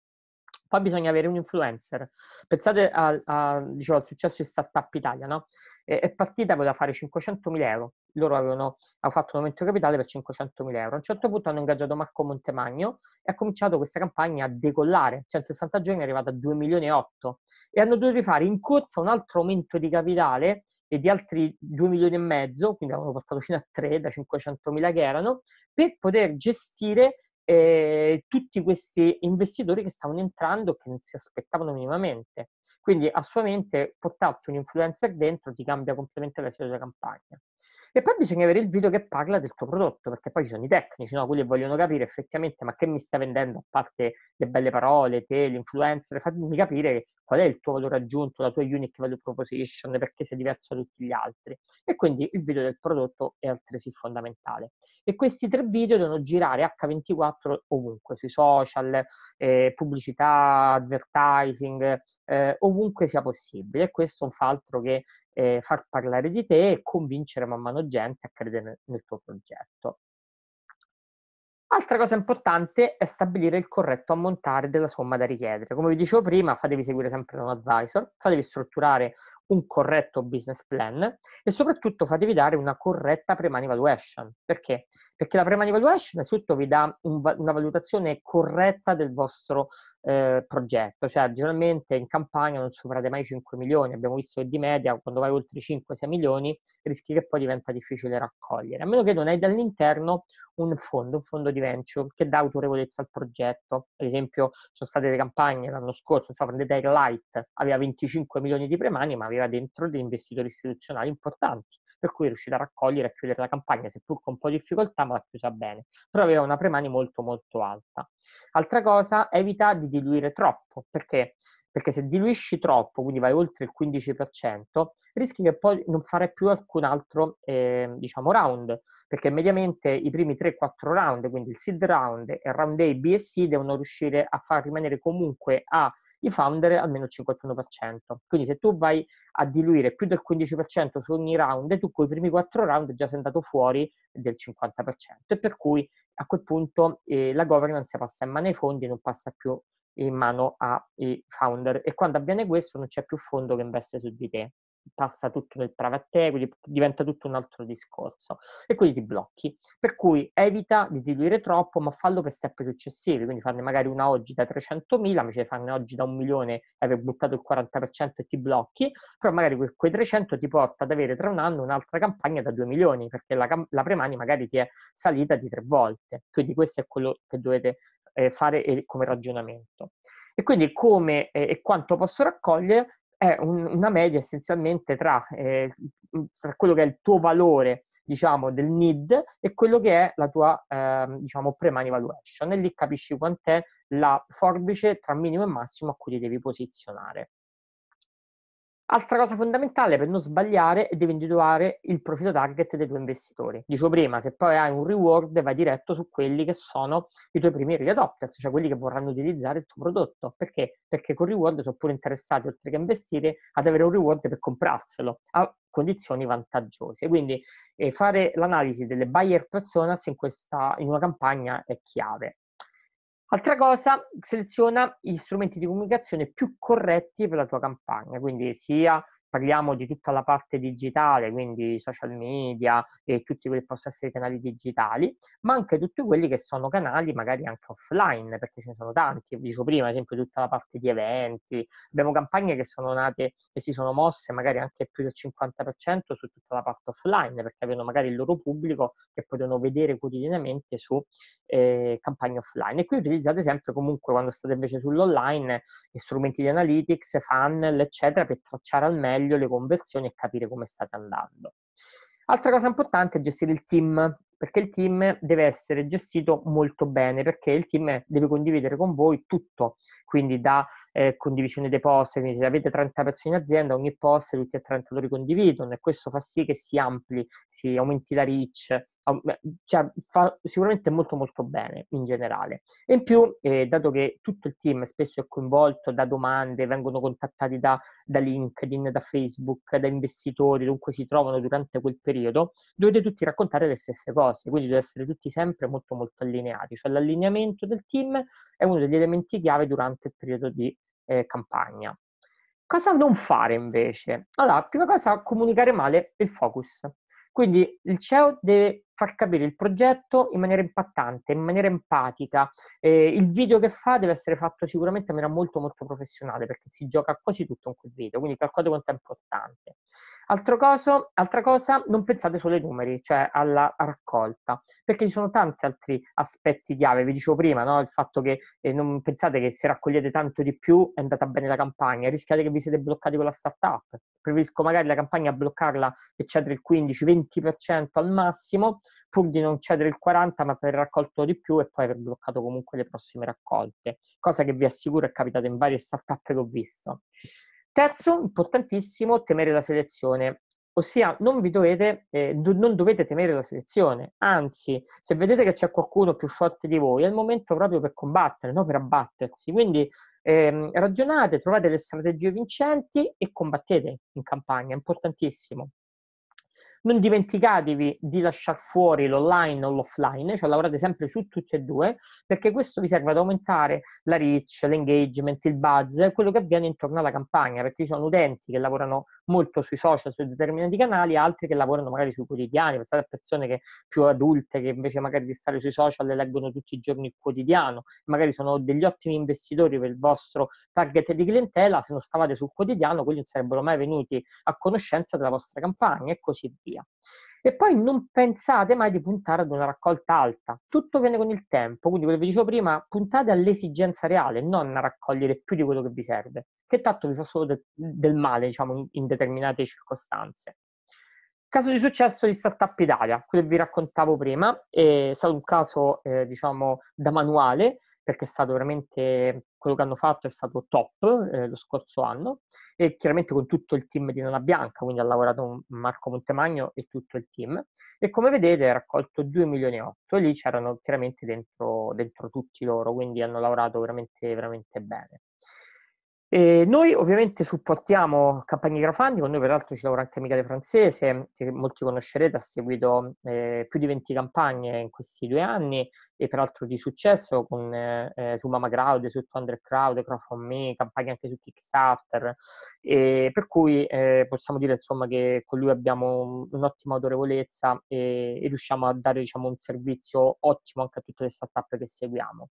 Poi bisogna avere un influencer. Pensate a, a, diciamo, al successo di Startup Italia, no? è partita, voleva fare 500.000 euro. Loro avevano, avevano fatto un aumento di capitale per 500.000 euro. A un certo punto hanno ingaggiato Marco Montemagno e ha cominciato questa campagna a decollare. Cioè in 60 giorni è arrivata a 2 milioni e 8 e hanno dovuto fare in corsa un altro aumento di capitale e di altri 2 milioni e mezzo, quindi avevano portato fino a 3 da 500.000 che erano, per poter gestire eh, tutti questi investitori che stavano entrando e che non si aspettavano minimamente. Quindi a sua mente portarti un influencer dentro ti cambia completamente l'esito della campagna. E poi bisogna avere il video che parla del tuo prodotto, perché poi ci sono i tecnici, no? quelli vogliono capire effettivamente ma che mi stai vendendo, a parte le belle parole, te, l'influencer, fatemi capire qual è il tuo valore aggiunto, la tua unique value proposition, perché sei diverso da tutti gli altri. E quindi il video del prodotto è altresì fondamentale. E questi tre video devono girare H24 ovunque, sui social, eh, pubblicità, advertising, eh, ovunque sia possibile. E questo non fa altro che eh, far parlare di te e convincere man mano gente a credere nel tuo progetto. Altra cosa importante è stabilire il corretto ammontare della somma da richiedere. Come vi dicevo prima, fatevi seguire sempre da un advisor, fatevi strutturare un corretto business plan e soprattutto fatevi dare una corretta pre-money valuation. Perché? Perché la pre-money valuation innanzitutto vi dà un, una valutazione corretta del vostro eh, progetto. Cioè, generalmente in campagna non superate mai 5 milioni. Abbiamo visto che di media, quando vai oltre 5-6 milioni, rischi che poi diventa difficile raccogliere, a meno che non hai dall'interno un fondo, un fondo di venture che dà autorevolezza al progetto. Ad esempio, sono state le campagne l'anno scorso, so, prendete Light, aveva 25 milioni di premani, ma aveva dentro degli investitori istituzionali importanti per cui è riuscita a raccogliere e a chiudere la campagna, seppur con un po' di difficoltà, ma l'ha chiusa bene. Però aveva una premani molto molto alta. Altra cosa, evita di diluire troppo, perché perché se diluisci troppo, quindi vai oltre il 15%, rischi che poi non fare più alcun altro eh, diciamo round, perché mediamente i primi 3-4 round, quindi il seed round e il round A, B e C, devono riuscire a far rimanere comunque a i founder almeno il 51%. Quindi se tu vai a diluire più del 15% su ogni round, tu con i primi 4 round già sei andato fuori del 50%. E per cui a quel punto eh, la governance passa in mano ai fondi e non passa più in mano ai founder e quando avviene questo non c'è più fondo che investe su di te passa tutto nel private equity, diventa tutto un altro discorso e quindi ti blocchi. Per cui evita di diluire troppo, ma fallo per step successivi, quindi farne magari una oggi da 300.000, invece di farne oggi da un milione e aver buttato il 40% e ti blocchi, però magari quei 300 ti porta ad avere tra un anno un'altra campagna da 2 milioni, perché la, la premani magari ti è salita di tre volte. Quindi questo è quello che dovete eh, fare eh, come ragionamento. E quindi come eh, e quanto posso raccogliere è un, una media essenzialmente tra, eh, tra, quello che è il tuo valore, diciamo, del need e quello che è la tua, ehm, diciamo, pre-money valuation. E lì capisci quant'è la forbice tra minimo e massimo a cui ti devi posizionare. Altra cosa fondamentale per non sbagliare è devi individuare il profilo target dei tuoi investitori. Dicevo prima, se poi hai un reward vai diretto su quelli che sono i tuoi primi early adopters, cioè quelli che vorranno utilizzare il tuo prodotto. Perché? Perché con reward sono pure interessati, oltre che investire, ad avere un reward per comprarselo a condizioni vantaggiose. Quindi eh, fare l'analisi delle buyer personas in, questa, in una campagna è chiave. Altra cosa, seleziona gli strumenti di comunicazione più corretti per la tua campagna, quindi sia parliamo di tutta la parte digitale, quindi social media e tutti quelli che possono essere canali digitali, ma anche tutti quelli che sono canali magari anche offline, perché ce ne sono tanti, vi dicevo prima, ad esempio tutta la parte di eventi, abbiamo campagne che sono nate e si sono mosse magari anche più del 50% su tutta la parte offline, perché avevano magari il loro pubblico che potevano vedere quotidianamente su eh, campagne offline. E qui utilizzate sempre comunque quando state invece sull'online strumenti di analytics, funnel, eccetera, per tracciare al meglio meglio le conversioni e capire come state andando. Altra cosa importante è gestire il team, perché il team deve essere gestito molto bene, perché il team deve condividere con voi tutto, quindi da eh, condivisione dei post, quindi se avete 30 persone in azienda, ogni post tutti e 30 lo ricondividono e questo fa sì che si ampli, si aumenti la reach, cioè, fa sicuramente molto molto bene in generale. E in più, eh, dato che tutto il team spesso è coinvolto da domande, vengono contattati da, da, LinkedIn, da Facebook, da investitori, dunque si trovano durante quel periodo, dovete tutti raccontare le stesse cose, quindi dovete essere tutti sempre molto molto allineati, cioè l'allineamento del team è uno degli elementi chiave durante il periodo di eh, campagna. Cosa non fare invece? Allora, prima cosa, comunicare male il focus. Quindi il CEO deve far capire il progetto in maniera impattante, in maniera empatica. Eh, il video che fa deve essere fatto sicuramente in maniera molto molto professionale perché si gioca quasi tutto in quel video, quindi calcolate quanto è importante. Caso, altra cosa, non pensate solo ai numeri, cioè alla raccolta, perché ci sono tanti altri aspetti chiave. Vi dicevo prima, no? il fatto che eh, non pensate che se raccogliete tanto di più è andata bene la campagna, rischiate che vi siete bloccati con la startup. Preferisco magari la campagna bloccarla e cedere il 15-20% al massimo, pur di non cedere il 40% ma per raccolto di più e poi aver bloccato comunque le prossime raccolte, cosa che vi assicuro è capitata in varie startup che ho visto. Terzo, importantissimo, temere la selezione. Ossia, non, dovete, eh, do, non dovete temere la selezione, anzi, se vedete che c'è qualcuno più forte di voi, è il momento proprio per combattere, non per abbattersi. Quindi eh, ragionate, trovate le strategie vincenti e combattete in campagna, è importantissimo. Non dimenticatevi di lasciare fuori l'online o l'offline, cioè lavorate sempre su tutte e due, perché questo vi serve ad aumentare la reach, l'engagement, il buzz, quello che avviene intorno alla campagna, perché ci sono utenti che lavorano molto sui social, su determinati canali, altri che lavorano magari sui quotidiani, pensate a persone che, più adulte che invece magari di stare sui social le leggono tutti i giorni il quotidiano, magari sono degli ottimi investitori per il vostro target di clientela, se non stavate sul quotidiano quelli non sarebbero mai venuti a conoscenza della vostra campagna e così via via. E poi non pensate mai di puntare ad una raccolta alta. Tutto viene con il tempo, quindi quello che vi dicevo prima, puntate all'esigenza reale, non a raccogliere più di quello che vi serve, che tanto vi fa solo de- del male, diciamo, in, in determinate circostanze. Caso di successo di Startup Italia, quello che vi raccontavo prima, è stato un caso, eh, diciamo, da manuale, perché è stato veramente quello che hanno fatto è stato top eh, lo scorso anno e chiaramente con tutto il team di Nona Bianca, quindi ha lavorato Marco Montemagno e tutto il team e come vedete ha raccolto 2 milioni e 8 e lì c'erano chiaramente dentro, dentro tutti loro, quindi hanno lavorato veramente, veramente bene. E ehm, noi ovviamente supportiamo campagne di con noi peraltro ci lavora anche Michele Francese, che molti conoscerete, ha seguito eh, più di 20 campagne in questi due anni e peraltro di successo con, eh, su Mama Crowd, su Thunder Crowd, Crowd Me, campagne anche su Kickstarter, e per cui eh, possiamo dire insomma che con lui abbiamo un'ottima autorevolezza e, e riusciamo a dare diciamo, un servizio ottimo anche a tutte le startup che seguiamo.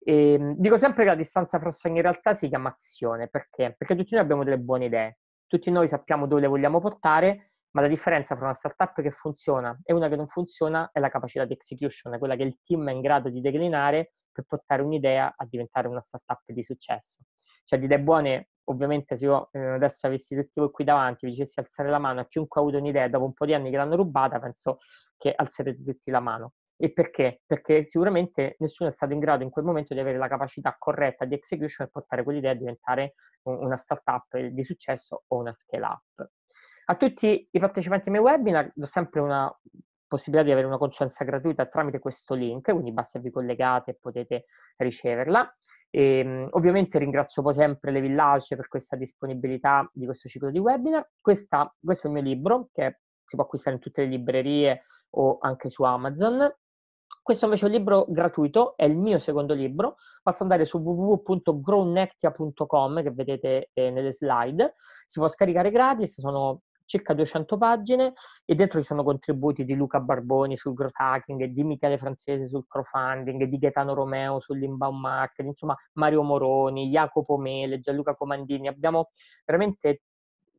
E, ehm, dico sempre che la distanza fra sogni e realtà si chiama azione, perché? Perché tutti noi abbiamo delle buone idee, tutti noi sappiamo dove le vogliamo portare, ma la differenza fra una startup che funziona e una che non funziona è la capacità di execution, quella che il team è in grado di declinare per portare un'idea a diventare una startup di successo. Cioè di idee buone, ovviamente se io eh, adesso avessi tutti voi qui davanti, vi dicessi alzare la mano a chiunque ha avuto un'idea dopo un po' di anni che l'hanno rubata, penso che alzerete tutti la mano. E perché? Perché sicuramente nessuno è stato in grado in quel momento di avere la capacità corretta di execution e portare quell'idea a diventare una startup di successo o una scale up. A tutti i partecipanti ai miei webinar do sempre una possibilità di avere una consulenza gratuita tramite questo link, quindi basta che vi collegate e potete riceverla. E, ehm, ovviamente ringrazio poi sempre le Village per questa disponibilità di questo ciclo di webinar. Questa, questo è il mio libro che si può acquistare in tutte le librerie o anche su Amazon. Questo invece è un libro gratuito, è il mio secondo libro. Basta andare su www.grownectia.com che vedete eh, nelle slide. Si può scaricare gratis, sono circa 200 pagine e dentro ci sono contributi di Luca Barboni sul growth hacking, di Michele Francese sul crowdfunding, di Gaetano Romeo sull'inbound marketing, insomma Mario Moroni, Jacopo Mele, Gianluca Comandini. Abbiamo veramente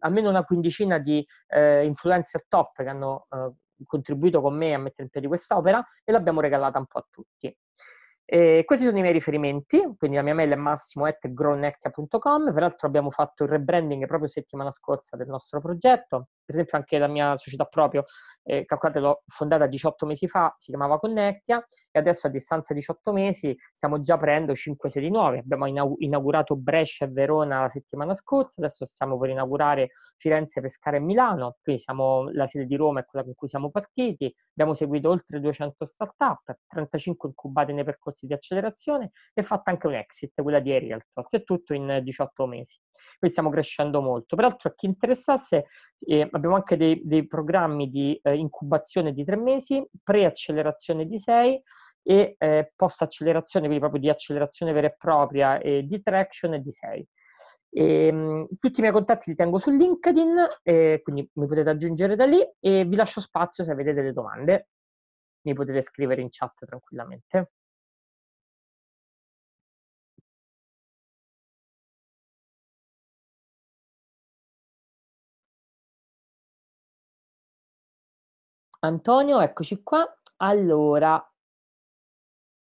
almeno una quindicina di eh, influencer top che hanno eh, contribuito con me a mettere in piedi questa opera e l'abbiamo regalata un po' a tutti. E eh, questi sono i miei riferimenti, quindi la mia mail è massimo.grownnectia.com, peraltro abbiamo fatto il rebranding proprio settimana scorsa del nostro progetto, per esempio anche la mia società proprio, eh, calcolate l'ho fondata 18 mesi fa, si chiamava Connectia, e adesso a distanza di 18 mesi stiamo già prendendo 5 sedi nuove. Abbiamo inaugurato Brescia e Verona la settimana scorsa, adesso stiamo per inaugurare Firenze, Pescara e Milano, qui siamo, la sede di Roma è quella con cui siamo partiti, abbiamo seguito oltre 200 start-up, 35 incubate nei percorsi di accelerazione e fatta anche un exit, quella di Realtor, è tutto in 18 mesi. Quindi stiamo crescendo molto. Peraltro a chi interessasse eh, abbiamo anche dei, dei programmi di eh, incubazione di tre mesi, pre-accelerazione di sei e eh, post-accelerazione, quindi proprio di accelerazione vera e propria e di traction di sei. E, ehm, tutti i miei contatti li tengo su LinkedIn, eh, quindi mi potete aggiungere da lì e vi lascio spazio se avete delle domande. Mi potete scrivere in chat tranquillamente. Antonio, eccoci qua. Allora,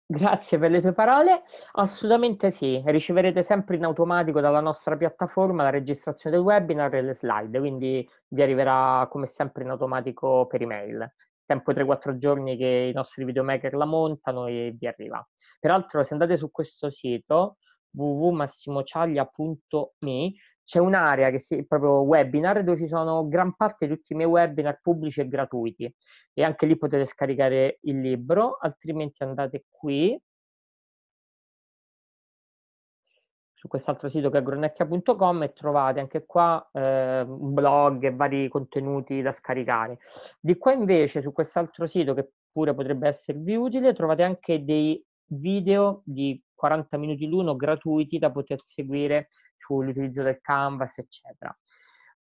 Grazie per le tue parole. Assolutamente sì, riceverete sempre in automatico dalla nostra piattaforma la registrazione del webinar e le slide, quindi vi arriverà come sempre in automatico per email. Tempo 3-4 giorni che i nostri videomaker la montano e vi arriva. Peraltro se andate su questo sito www.massimociaglia.me c'è un'area che si, proprio webinar dove ci sono gran parte di tutti i miei webinar pubblici e gratuiti e anche lì potete scaricare il libro, altrimenti andate qui su quest'altro sito che è gronecchia.com e trovate anche qua eh, blog e vari contenuti da scaricare. Di qua invece su quest'altro sito che pure potrebbe esservi utile trovate anche dei video di 40 minuti l'uno gratuiti da poter seguire sull'utilizzo del canvas, eccetera.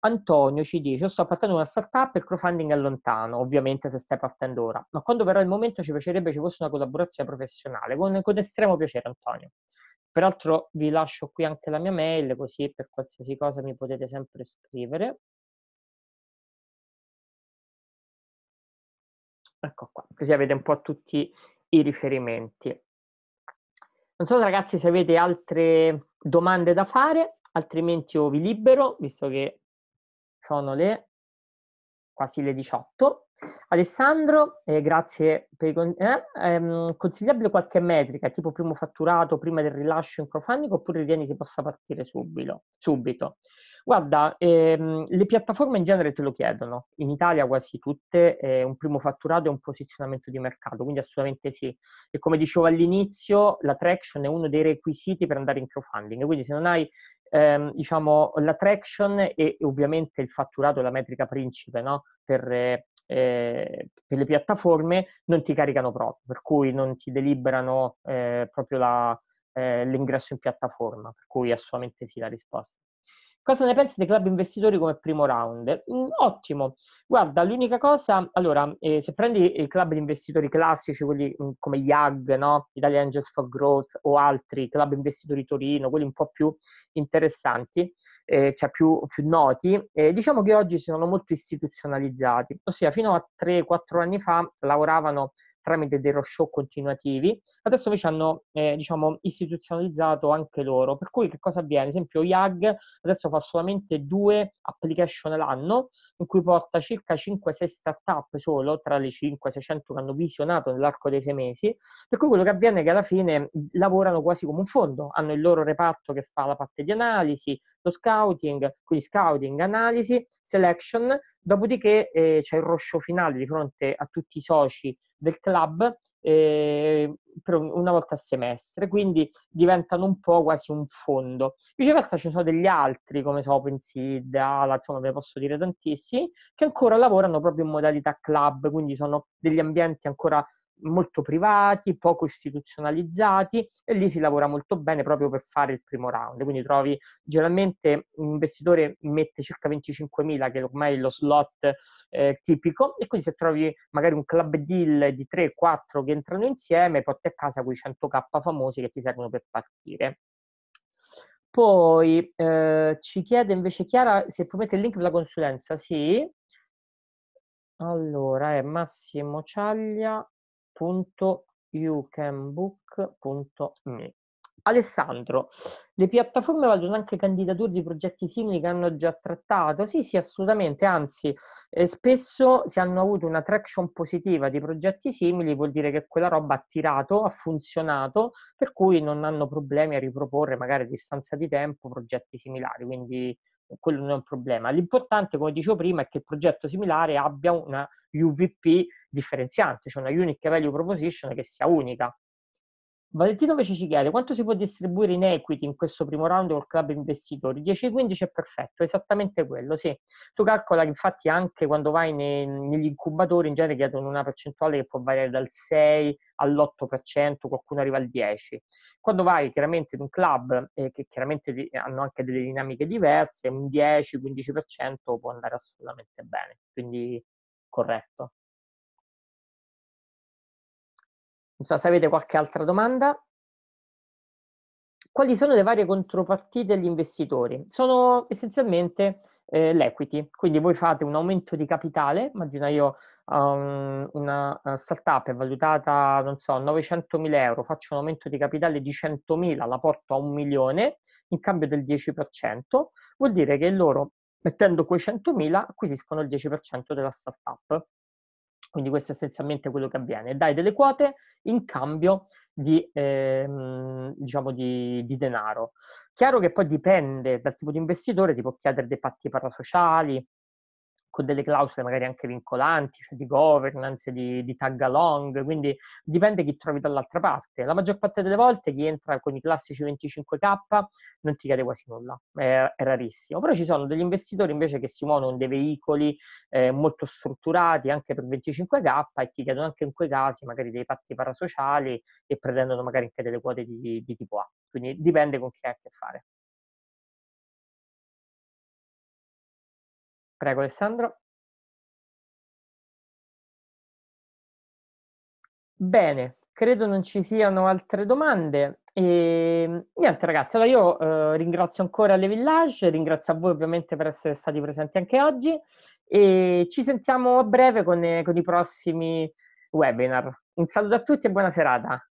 Antonio ci dice, io sto partendo una startup e il crowdfunding è lontano, ovviamente se stai partendo ora, ma quando verrà il momento ci piacerebbe ci fosse una collaborazione professionale, con, con estremo piacere Antonio. Peraltro vi lascio qui anche la mia mail, così per qualsiasi cosa mi potete sempre scrivere. Ecco qua, così avete un po' tutti i riferimenti. Non so ragazzi se avete altre domande da fare, altrimenti io vi libero, visto che sono le quasi le 18. Alessandro, eh, grazie per i eh, ehm, consigliabile qualche metrica, tipo primo fatturato prima del rilascio in crowdfunding, oppure ritieni si possa partire subito? subito. Guarda, ehm, le piattaforme in genere te lo chiedono, in Italia quasi tutte, eh, un primo fatturato e un posizionamento di mercato, quindi assolutamente sì. E come dicevo all'inizio, la traction è uno dei requisiti per andare in crowdfunding, quindi se non hai ehm, diciamo, la traction e, ovviamente il fatturato è la metrica principe no? per, eh, per le piattaforme non ti caricano proprio, per cui non ti deliberano eh, proprio la, eh, l'ingresso in piattaforma, per cui assolutamente sì la risposta. Cosa ne pensi dei club investitori come primo round? Mm, ottimo. Guarda, l'unica cosa, allora, eh, se prendi eh, i club di investitori classici, quelli mh, mm, come gli AG, no? Italian Angels for Growth o altri, club investitori Torino, quelli un po' più interessanti, eh, cioè più, più noti, eh, diciamo che oggi sono molto istituzionalizzati, ossia fino a 3-4 anni fa lavoravano tramite dei roadshow continuativi, adesso invece hanno eh, diciamo, istituzionalizzato anche loro. Per cui che cosa avviene? Ad esempio IAG adesso fa solamente due application all'anno, in cui porta circa 5-6 startup solo, tra le 5-600 che hanno visionato nell'arco dei sei mesi, per cui quello che avviene è che alla fine lavorano quasi come un fondo, hanno il loro reparto che fa la parte di analisi, lo scouting, quindi scouting, analisi, selection Dopodiché eh, c'è il roscio finale di fronte a tutti i soci del club eh, una volta a semestre, quindi diventano un po' quasi un fondo. Viceversa ci sono degli altri, come so, Pensid, Ala, insomma ve ne posso dire tantissimi, che ancora lavorano proprio in modalità club, quindi sono degli ambienti ancora molto privati, poco istituzionalizzati e lì si lavora molto bene proprio per fare il primo round. Quindi trovi generalmente un investitore mette circa 25.000 che ormai è lo slot eh, tipico e quindi se trovi magari un club deal di 3-4 che entrano insieme porti a casa quei 100k famosi che ti servono per partire. Poi eh, ci chiede invece Chiara se puoi mettere il link per la consulenza. Sì, allora, è eh, Massimo Ciaglia www.youcanbook.me Alessandro, le piattaforme valgono anche candidature di progetti simili che hanno già trattato? Sì, sì, assolutamente, anzi, eh, spesso se hanno avuto una traction positiva di progetti simili vuol dire che quella roba ha tirato, ha funzionato, per cui non hanno problemi a riproporre magari a distanza di tempo progetti similari, quindi quello non è un problema. L'importante, come dicevo prima, è che il progetto similare abbia una UVP differenziante, cioè una Unique Value Proposition che sia unica. Valentino invece ci chiede quanto si può distribuire in equity in questo primo round col club investitori? 10-15 è perfetto, esattamente quello, sì. Tu calcola che infatti anche quando vai nei, negli incubatori in genere chiedono una percentuale che può variare dal 6 all'8%, qualcuno arriva al 10%. Quando vai chiaramente in un club eh, che chiaramente hanno anche delle dinamiche diverse, un 10-15% può andare assolutamente bene, quindi corretto. Non so se avete qualche altra domanda. Quali sono le varie contropartite agli investitori? Sono essenzialmente eh, l'equity, quindi voi fate un aumento di capitale, immagina io um, una eh, startup è valutata, non so, 900.000 euro, faccio un aumento di capitale di 100.000, la porto a un milione, in cambio del 10%, vuol dire che loro, mettendo quei 100.000, acquisiscono il 10% della startup. Quindi questo è essenzialmente quello che avviene. Dai delle quote in cambio di, ehm, diciamo di, di denaro. Chiaro che poi dipende dal tipo di investitore, ti può chiedere dei patti parasociali, con delle clausole magari anche vincolanti, cioè di governance, di, di tag along, quindi dipende chi trovi dall'altra parte. La maggior parte delle volte chi entra con i classici 25k non ti chiede quasi nulla, è, è rarissimo, però ci sono degli investitori invece che si muovono in dei veicoli eh, molto strutturati anche per 25k e ti chiedono anche in quei casi magari dei patti parasociali e pretendono magari anche delle quote di, di tipo A, quindi dipende con chi hai a che fare. Prego Alessandro. Bene, credo non ci siano altre domande. E, ehm, niente ragazzi, allora io eh, ringrazio ancora Le Village, ringrazio a voi ovviamente per essere stati presenti anche oggi e ci sentiamo a breve con, eh, con i prossimi webinar. Un saluto a tutti e buona serata.